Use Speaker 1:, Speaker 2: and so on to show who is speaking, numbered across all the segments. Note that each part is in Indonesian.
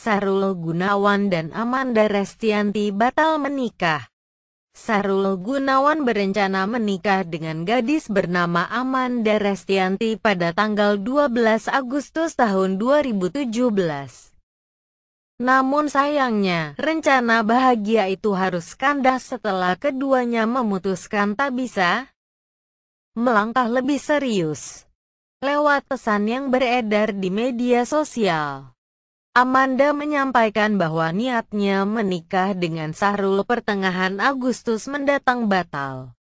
Speaker 1: Sarul Gunawan dan Amanda Restianti batal menikah. Sarul Gunawan berencana menikah dengan gadis bernama Amanda Restianti pada tanggal 12 Agustus tahun 2017. Namun sayangnya, rencana bahagia itu harus kandas setelah keduanya memutuskan tak bisa melangkah lebih serius. Lewat pesan yang beredar di media sosial. Amanda menyampaikan bahwa niatnya menikah dengan Sahrul pertengahan Agustus mendatang batal.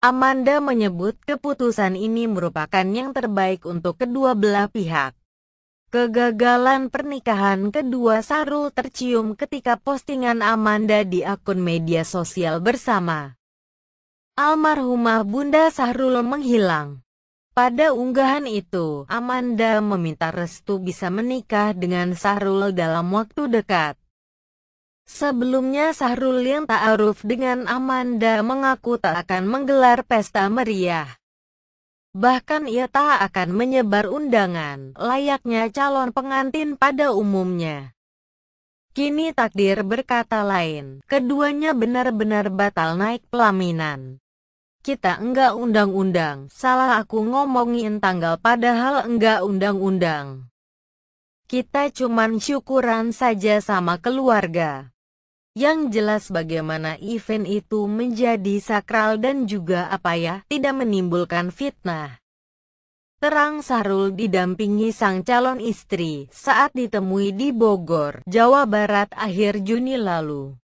Speaker 1: Amanda menyebut keputusan ini merupakan yang terbaik untuk kedua belah pihak. Kegagalan pernikahan kedua Sarul tercium ketika postingan Amanda di akun media sosial bersama. Almarhumah Bunda Sahrul menghilang. Pada unggahan itu, Amanda meminta restu bisa menikah dengan Sahrul dalam waktu dekat. Sebelumnya Sahrul yang tak ta'aruf dengan Amanda mengaku tak akan menggelar pesta meriah. Bahkan ia tak akan menyebar undangan, layaknya calon pengantin pada umumnya. Kini takdir berkata lain, keduanya benar-benar batal naik pelaminan. Kita enggak undang-undang. Salah aku ngomongin tanggal padahal enggak undang-undang. Kita cuman syukuran saja sama keluarga. Yang jelas bagaimana event itu menjadi sakral dan juga apa ya, tidak menimbulkan fitnah. Terang Sarul didampingi sang calon istri saat ditemui di Bogor, Jawa Barat akhir Juni lalu.